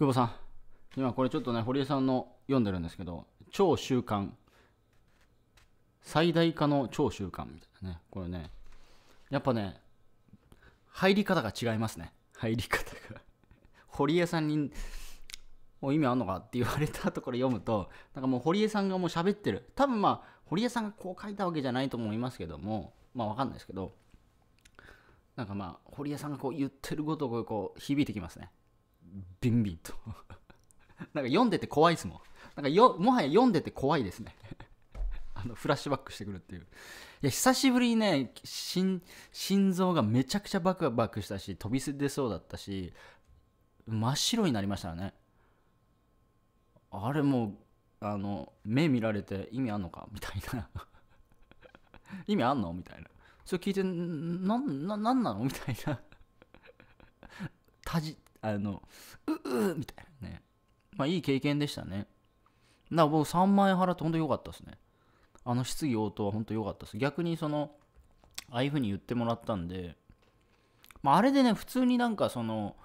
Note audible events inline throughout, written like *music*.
久保さん、今これちょっとね、堀江さんの読んでるんですけど、超習慣、最大化の超習慣みたいなね、これね、やっぱね、入り方が違いますね、入り方が。*laughs* 堀江さんに、もう意味あんのかって言われたところ読むと、なんかもう堀江さんがもう喋ってる。多分まあ、堀江さんがこう書いたわけじゃないと思いますけども、まあわかんないですけど、なんかまあ、堀江さんがこう言ってることをこう響いてきますね。ビンビンと *laughs* なんか読んでて怖いですもんなんかよもはや読んでて怖いですね *laughs* あのフラッシュバックしてくるっていういや久しぶりにね心心臓がめちゃくちゃバクバクしたし飛び出そうだったし真っ白になりましたねあれもうあの目見られて意味あんのかみたいな *laughs* 意味あんのみたいなそれ聞いてなんななんなのみたいなあの、ううみたいなね。まあいい経験でしたね。だから僕3万円払って本当良かったですね。あの質疑応答は本当良かったです。逆にその、ああいう風に言ってもらったんで、まああれでね、普通になんかその、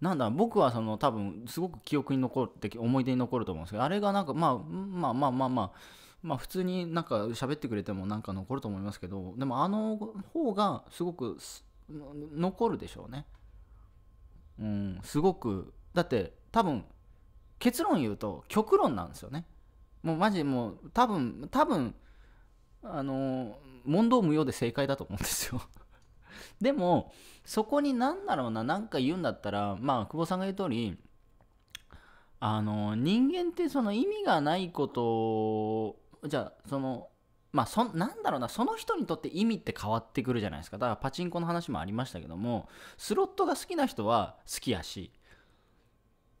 なんだ僕はその多分すごく記憶に残って思い出に残ると思うんですけどあれがなんか、まあ、まあまあまあまあまあ普通になんか喋ってくれてもなんか残ると思いますけどでもあの方がすごく残るでしょうねうん、すごくだって多分結論言うと極論なんですよねもうマジもう多分多分あの問答無用で正解だと思うんですよ *laughs* でもそこに何だろうな何か言うんだったらまあ久保さんが言う通りあの人間ってその意味がないことをじゃあそのまあそ、なんだろうな、その人にとって意味って変わってくるじゃないですか。だからパチンコの話もありましたけども、スロットが好きな人は好きやし、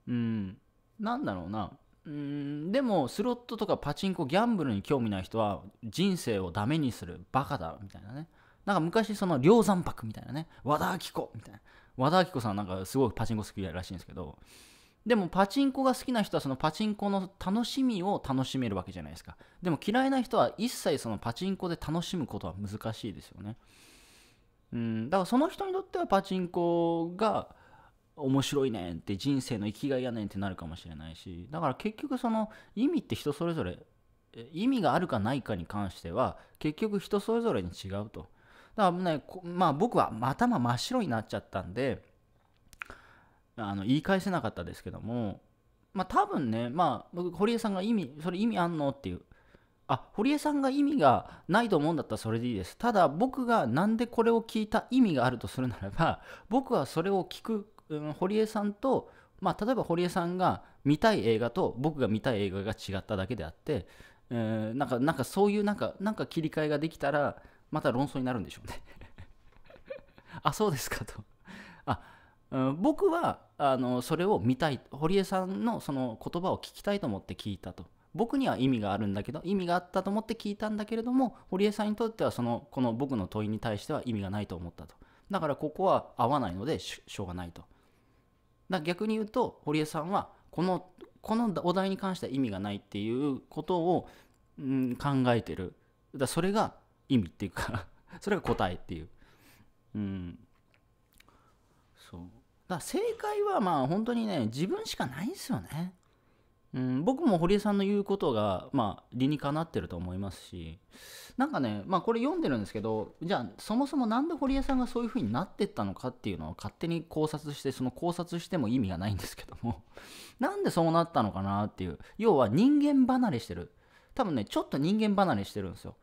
うん、なんだろうな、うん、でもスロットとかパチンコ、ギャンブルに興味ない人は人生をダメにする、バカだ、みたいなね。なんか昔、その、梁山泊みたいなね、和田アキ子みたいな。和田アキ子さんなんかすごいパチンコ好きらしいんですけど、でもパチンコが好きな人はそのパチンコの楽しみを楽しめるわけじゃないですか。でも嫌いな人は一切そのパチンコで楽しむことは難しいですよね。うん、だからその人にとってはパチンコが面白いねんって人生の生きがいやねんってなるかもしれないし、だから結局その意味って人それぞれ、意味があるかないかに関しては結局人それぞれに違うと。だからね、まあ僕は頭真っ白になっちゃったんで、あの言い返せなかったですけども、まあ、多分ね、まあ、僕堀江さんが意味それ意味あんのっていうあ堀江さんが意味がないと思うんだったらそれでいいですただ僕が何でこれを聞いた意味があるとするならば僕はそれを聞く、うん、堀江さんと、まあ、例えば堀江さんが見たい映画と僕が見たい映画が違っただけであって、えー、なんかなんかそういうなんかなんか切り替えができたらまた論争になるんでしょうね *laughs* あそうですかと *laughs* あうん、僕はあのそれを見たい堀江さんのその言葉を聞きたいと思って聞いたと僕には意味があるんだけど意味があったと思って聞いたんだけれども堀江さんにとってはそのこの僕の問いに対しては意味がないと思ったとだからここは合わないのでしょうがないとだ逆に言うと堀江さんはこのこのお題に関しては意味がないっていうことを、うん、考えてるだそれが意味っていうか *laughs* それが答えっていううんそうだ正解はまあ本当にね自分しかないんですよね、うん、僕も堀江さんの言うことがまあ理にかなってると思いますしなんかねまあこれ読んでるんですけどじゃあそもそも何で堀江さんがそういう風になってったのかっていうのを勝手に考察してその考察しても意味がないんですけども *laughs* なんでそうなったのかなっていう要は人間離れしてる多分ねちょっと人間離れしてるんですよ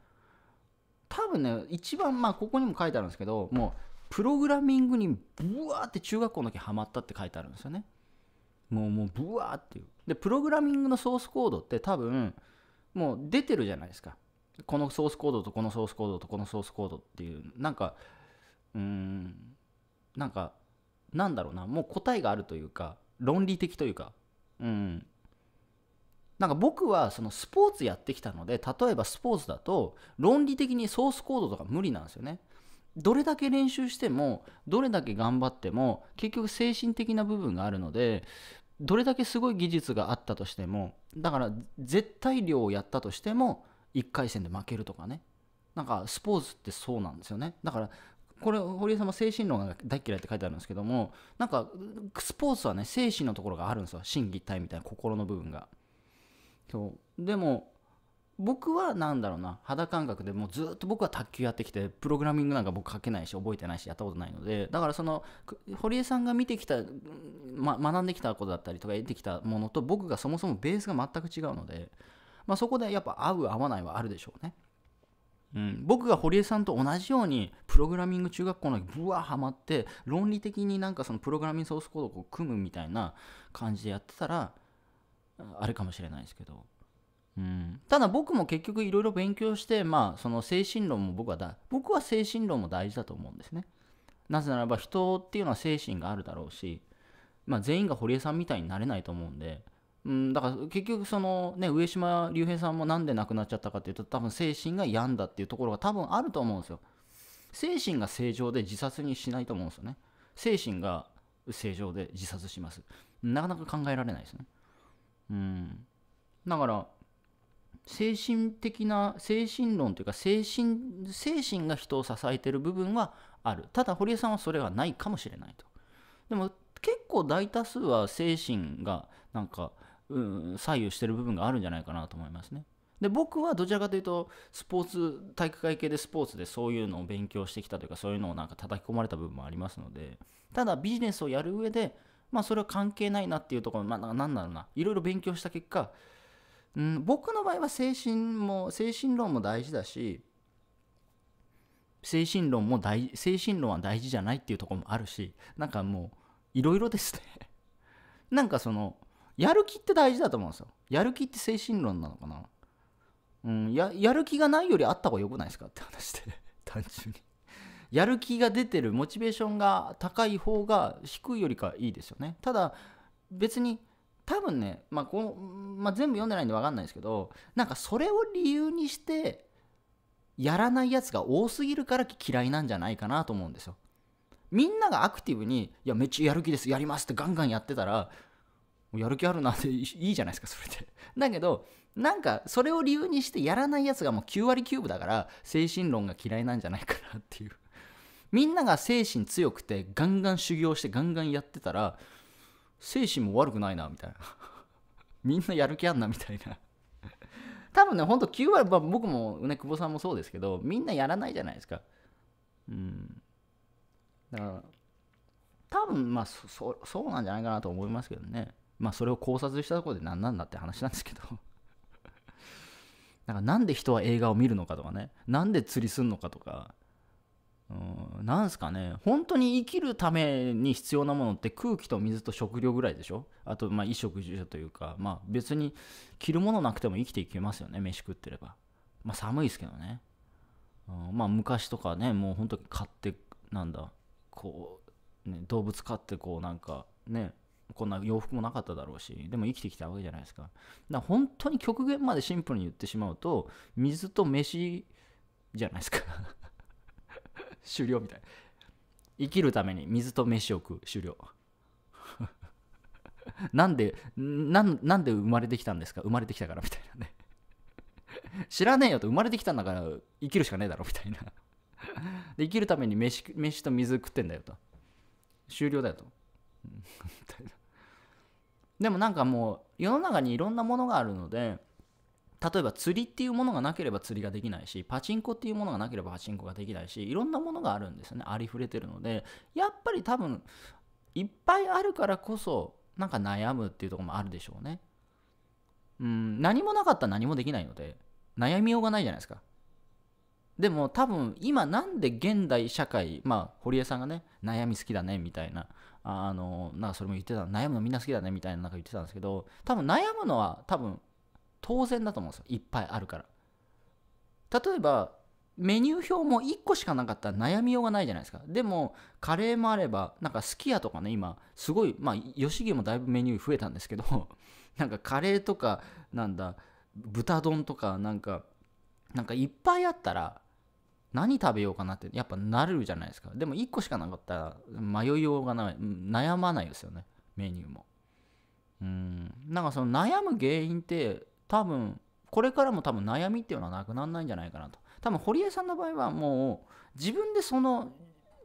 多分ね一番まあここにも書いてあるんですけどもうプログラミングにブワーって中学校の時ハマったって書いてあるんですよねもうもうブワーっていうでプログラミングのソースコードって多分もう出てるじゃないですかこのソースコードとこのソースコードとこのソースコードっていうなんかうーんなんかなんだろうなもう答えがあるというか論理的というかうんなんか僕はそのスポーツやってきたので例えばスポーツだと論理的にソースコードとか無理なんですよねどれだけ練習してもどれだけ頑張っても結局精神的な部分があるのでどれだけすごい技術があったとしてもだから絶対量をやったとしても1回戦で負けるとかねなんかスポーツってそうなんですよねだからこれ堀江さんも精神論が大嫌いって書いてあるんですけどもなんかスポーツはね精神のところがあるんですよ心技体みたいな心の部分がそうでも僕は何だろうな肌感覚でもうずっと僕は卓球やってきてプログラミングなんか僕書けないし覚えてないしやったことないのでだからその堀江さんが見てきた、ま、学んできたことだったりとか得てきたものと僕がそもそもベースが全く違うので、まあ、そこでやっぱ合う合わないはあるでしょうね。うん、僕が堀江さんと同じようにプログラミング中学校の時ワわハマって論理的になんかそのプログラミングソースコードを組むみたいな感じでやってたらあれかもしれないですけどうん、ただ僕も結局いろいろ勉強して、まあ、その精神論も僕はだ僕は精神論も大事だと思うんですねなぜならば人っていうのは精神があるだろうし、まあ、全員が堀江さんみたいになれないと思うんで、うん、だから結局その、ね、上島竜兵さんもなんで亡くなっちゃったかっていうと多分精神が病んだっていうところが多分あると思うんですよ精神が正常で自殺にしないと思うんですよね精神が正常で自殺しますなかなか考えられないですねうんだから精神的な精神論というか精神精神が人を支えてる部分はあるただ堀江さんはそれはないかもしれないとでも結構大多数は精神がなんか、うん、左右してる部分があるんじゃないかなと思いますねで僕はどちらかというとスポーツ体育会系でスポーツでそういうのを勉強してきたというかそういうのをなんか叩き込まれた部分もありますのでただビジネスをやる上でまあそれは関係ないなっていうところまあ何だろうないろいろ勉強した結果うん、僕の場合は精神も精神論も大事だし精神論も大精神論は大事じゃないっていうとこもあるしなんかもういろいろですね *laughs* なんかそのやる気って大事だと思うんですよやる気って精神論なのかなうんややる気がないよりあった方がよくないですかって話で *laughs* 単純にやる気が出てるモチベーションが高い方が低いよりかいいですよねただ別に多分ね、まあこまあ、全部読んでないんで分かんないですけどなんかそれを理由にしてやらないやつが多すぎるから嫌いなんじゃないかなと思うんですよ。みんながアクティブに「いやめっちゃやる気ですやります」ってガンガンやってたらやる気あるなっていいじゃないですかそれで。だけどなんかそれを理由にしてやらないやつがもう9割9分だから精神論が嫌いなんじゃないかなっていう。みんなが精神強くてガンガン修行してガンガンやってたら精神も悪くないなみたいな *laughs* みんなやる気あんなみたいな多分ねほんと9割、は僕もね久保さんもそうですけどみんなやらないじゃないですかうんだから多分まあそそうなんじゃないかなと思いますけどねまあそれを考察したところで何なんだって話なんですけど *laughs* なんかなんで人は映画を見るのかとかねなんで釣りすんのかとかうん、なんすかね、本当に生きるために必要なものって空気と水と食料ぐらいでしょあと、まあ、衣食住というか、まあ、別に着るものなくても生きていけますよね、飯食ってれば。まあ、寒いですけどね。うん、まあ、昔とかね、もう本当に買って、なんだ、こう、ね、動物飼って、こう、なんか、ね、こんな洋服もなかっただろうし、でも生きてきたわけじゃないですか。だから本当に極限までシンプルに言ってしまうと、水と飯じゃないですか終了みたいな生きるために水と飯を食う終了 *laughs* なんでなんで生まれてきたんですか生まれてきたからみたいなね知らねえよと生まれてきたんだから生きるしかねえだろみたいなで生きるために飯飯と水食ってんだよと終了だよと *laughs* でもなんかもう世の中にいろんなものがあるので例えば釣りっていうものがなければ釣りができないし、パチンコっていうものがなければパチンコができないし、いろんなものがあるんですよね。ありふれてるので、やっぱり多分、いっぱいあるからこそ、なんか悩むっていうとこもあるでしょうね。うん、何もなかったら何もできないので、悩みようがないじゃないですか。でも多分今なんで現代社会、まあ堀江さんがね、悩み好きだねみたいな、あの、なんかそれも言ってた、悩むのみんな好きだねみたいななんか言ってたんですけど、多分悩むのは多分当然だと思うんですよいっぱいあるから例えばメニュー表も1個しかなかったら悩みようがないじゃないですかでもカレーもあればなんかすき家とかね今すごいまあ吉木もだいぶメニュー増えたんですけど *laughs* なんかカレーとかなんだ豚丼とかなんかなんかいっぱいあったら何食べようかなってやっぱなるじゃないですかでも1個しかなかったら迷いようがない悩まないですよねメニューもうんなんかその悩む原因って多分これからも多分悩みっていうのはなくならないんじゃないかなと多分堀江さんの場合はもう自分でその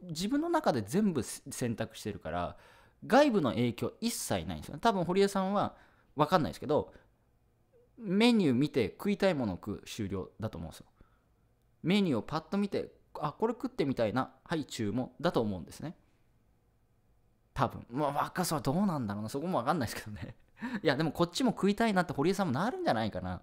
自分の中で全部選択してるから外部の影響一切ないんですよね多分堀江さんは分かんないですけどメニュー見て食いたいものを食う終了だと思うんですよメニューをパッと見てあこれ食ってみたいなはい注文だと思うんですね多分まあ若さはどうなんだろうなそこも分かんないですけどね *laughs* いや、でもこっちも食いたいなって堀江さんもなるんじゃないかな。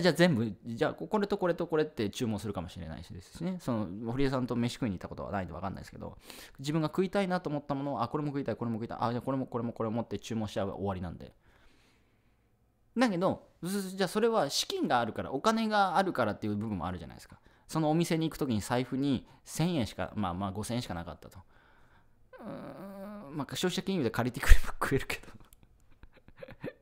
じゃあ全部、じゃあこれとこれとこれって注文するかもしれないしですしね、その堀江さんと飯食いに行ったことはないんで分かんないですけど、自分が食いたいなと思ったものを、あ、これも食いたい、これも食いたい、あ、じゃあこれもこれもこれもって注文しちゃえば終わりなんで。だけど、じゃあそれは資金があるから、お金があるからっていう部分もあるじゃないですか。そのお店に行くときに財布に1000円しか、まあまあ5000円しかなかったと。うーん、まあ消費者金融で借りてくれば食えるけど。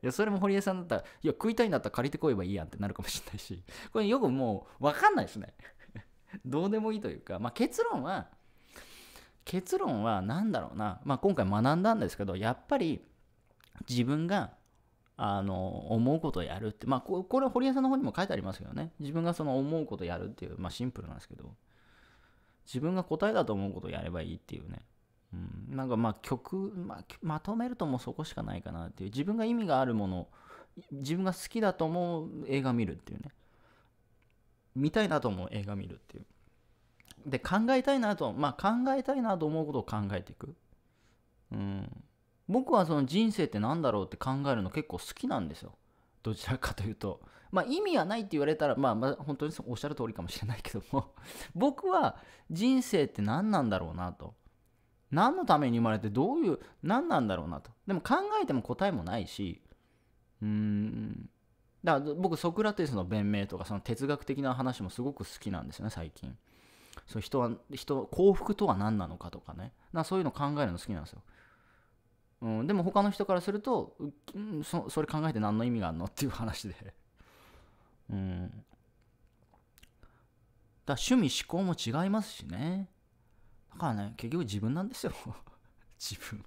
いやそれも堀江さんだったらいや食いたいんだったら借りてこえばいいやんってなるかもしれないし *laughs* これよくもう分かんないですね *laughs* どうでもいいというか、まあ、結論は結論は何だろうな、まあ、今回学んだんですけどやっぱり自分があの思うことをやるって、まあ、これ堀江さんの方にも書いてありますけどね自分がその思うことをやるっていう、まあ、シンプルなんですけど自分が答えだと思うことをやればいいっていうねうん、なんかまあ曲、まあ、まとめるともうそこしかないかなっていう自分が意味があるもの自分が好きだと思う映画見るっていうね見たいなと思う映画見るっていうで考えたいなと、まあ、考えたいなと思うことを考えていく、うん、僕はその人生って何だろうって考えるの結構好きなんですよどちらかというと、まあ、意味はないって言われたら、まあ、まあ本当におっしゃる通りかもしれないけども僕は人生って何なんだろうなと何のために生まれてどういう何なんだろうなとでも考えても答えもないしうーんだから僕ソクラテスの弁明とかその哲学的な話もすごく好きなんですよね最近そう人は人幸福とは何なのかとかねなそういうの考えるの好きなんですよ、うん、でも他の人からするとそそれ考えて何の意味があるのっていう話でうんだ趣味思考も違いますしねだからね、結局自分なんですよ。*laughs* 自分。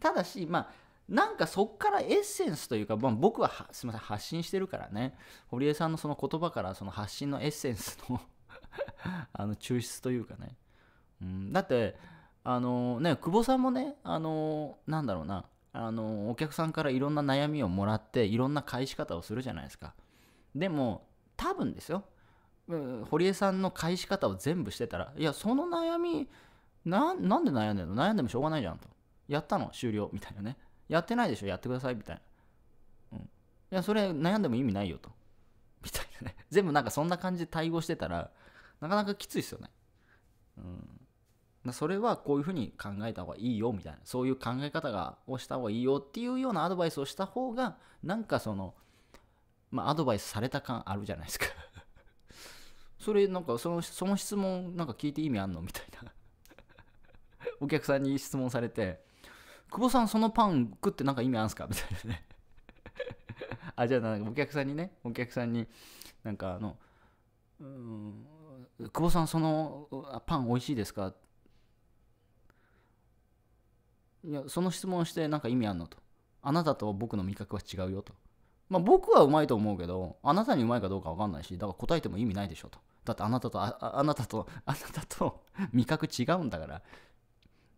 ただし、まあ、なんかそっからエッセンスというか、まあ、僕はすみません、発信してるからね、堀江さんのその言葉からその発信のエッセンスの *laughs* あの抽出というかね。うん、だって、あのね、久保さんもね、あのなんだろうな、あのお客さんからいろんな悩みをもらって、いろんな返し方をするじゃないですか。でも、多分ですよ、堀江さんの返し方を全部してたら、いや、その悩み、ななんで悩んでんの悩んでもしょうがないじゃんと。やったの終了みたいなね。やってないでしょやってくださいみたいな。うん。いや、それ悩んでも意味ないよと。みたいなね。*laughs* 全部なんかそんな感じで対応してたら、なかなかきついっすよね。うん。それはこういうふうに考えた方がいいよみたいな。そういう考え方がをした方がいいよっていうようなアドバイスをした方が、なんかその、まあ、アドバイスされた感あるじゃないですか *laughs* それなんかそのその質問なんか聞いて意味あんのみたいなお客さんに質問されて「久保さんそのパン食って何か意味あるんすか?」みたいなねあじゃあなんかお客さんにねお客さんになんかあの「うん久保さんそのパン美味しいですか?」いやその質問して何か意味あんのとあなたと僕の味覚は違うよとまあ僕はうまいと思うけどあなたにうまいかどうか分かんないしだから答えても意味ないでしょとだってあなたとあなたとあなたと味覚違うんだから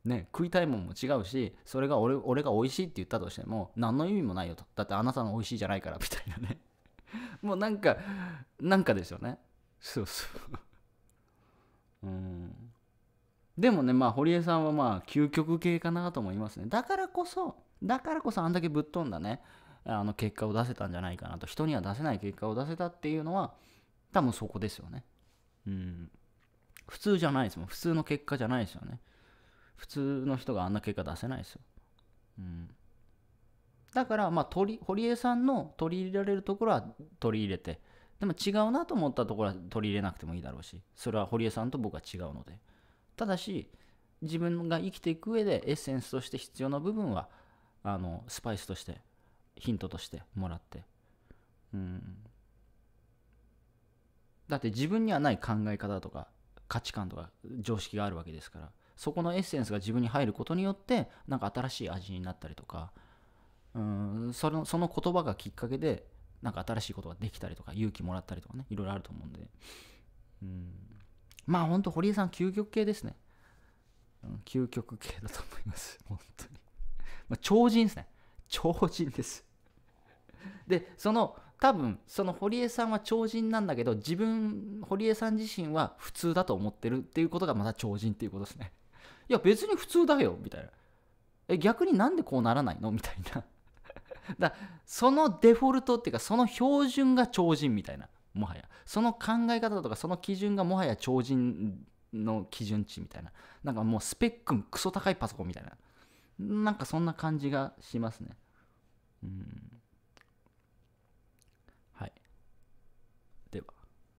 ね、食いたいもんも違うしそれが俺俺が美味しいって言ったとしても何の意味もないよとだってあなたの美味しいじゃないからみたいなね *laughs* もうなんかなんかですよねそうそううんでもねまあ堀江さんはまあ究極系かなと思いますねだからこそだからこそあんだけぶっ飛んだねあの結果を出せたんじゃないかなと人には出せない結果を出せたっていうのは多分そこですよねうん普通じゃないですもん普通の結果じゃないですよね普通の人があんな結果出せないですよ。うん、だからまあ取り堀江さんの取り入れられるところは取り入れてでも違うなと思ったところは取り入れなくてもいいだろうしそれは堀江さんと僕は違うのでただし自分が生きていく上でエッセンスとして必要な部分はあのスパイスとしてヒントとしてもらってうんだって自分にはない考え方とか価値観とか常識があるわけですからそこのエッセンスが自分に入ることによってなんか新しい味になったりとかうんそのその言葉がきっかけでなんか新しいことができたりとか勇気もらったりとかねいろいろあると思うんでうんまあほんと堀江さん究極系ですね、うん、究極系だと思います *laughs* 本当に、まあ、超人ですね超人ですでその多分その堀江さんは超人なんだけど自分堀江さん自身は普通だと思ってるっていうことがまた超人っていうことですねいや別に普通だよみたいなえ逆になんでこうならないの *laughs* みたいなだそのデフォルトっていうかその標準が超人みたいなもはやその考え方とかその基準がもはや超人の基準値みたいななんかもうスペッククソ高いパソコンみたいななんかそんな感じがしますねうん